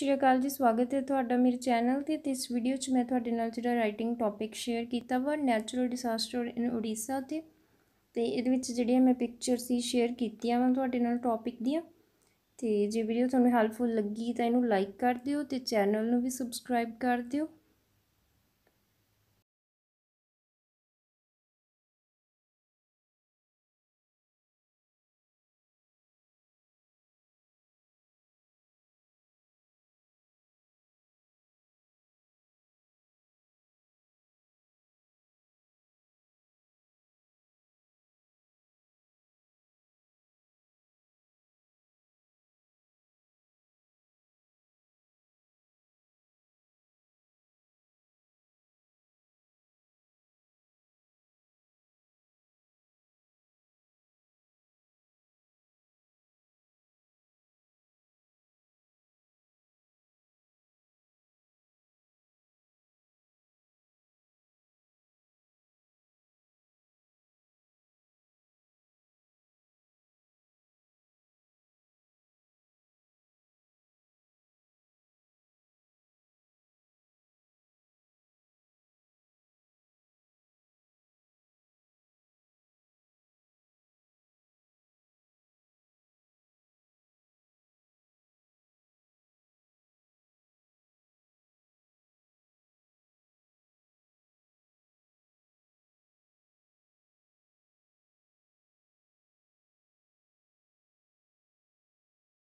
ਸ਼੍ਰੀ ਅਕਾਲ ਜੀ ਸਵਾਗਤ ਹੈ ਤੁਹਾਡਾ ਮੇਰੇ ਚੈਨਲ ਤੇ ਤੇ ਇਸ ਵੀਡੀਓ 'ਚ ਮੈਂ ਤੁਹਾਡੇ ਨਾਲ ਜਿਹੜਾ ਰਾਈਟਿੰਗ ਟੌਪਿਕ ਸ਼ੇਅਰ ਕੀਤਾ ਵਾ ਨੇਚਰਲ ਡਿਸਾਸਟਰ ਇਨ ਓਡੀਸ਼ਾ ਤੇ ਤੇ ਇਹਦੇ ਵਿੱਚ ਜਿਹੜੀਆਂ ਮੈਂ ਪਿਕਚਰ ਸੀ ਸ਼ੇਅਰ ਕੀਤੀਆਂ ਵਾ ਤੁਹਾਡੇ ਨਾਲ ਟੌਪਿਕ ਦੀਆਂ ਤੇ ਜੇ ਵੀਡੀਓ ਤੁਹਾਨੂੰ ਹੈਲਪਫੁਲ ਲੱਗੀ ਤਾਂ ਇਹਨੂੰ ਲਾਈਕ ਕਰ ਦਿਓ ਤੇ ਚੈਨਲ ਨੂੰ ਵੀ ਸਬਸਕ੍ਰਾਈਬ ਕਰ ਦਿਓ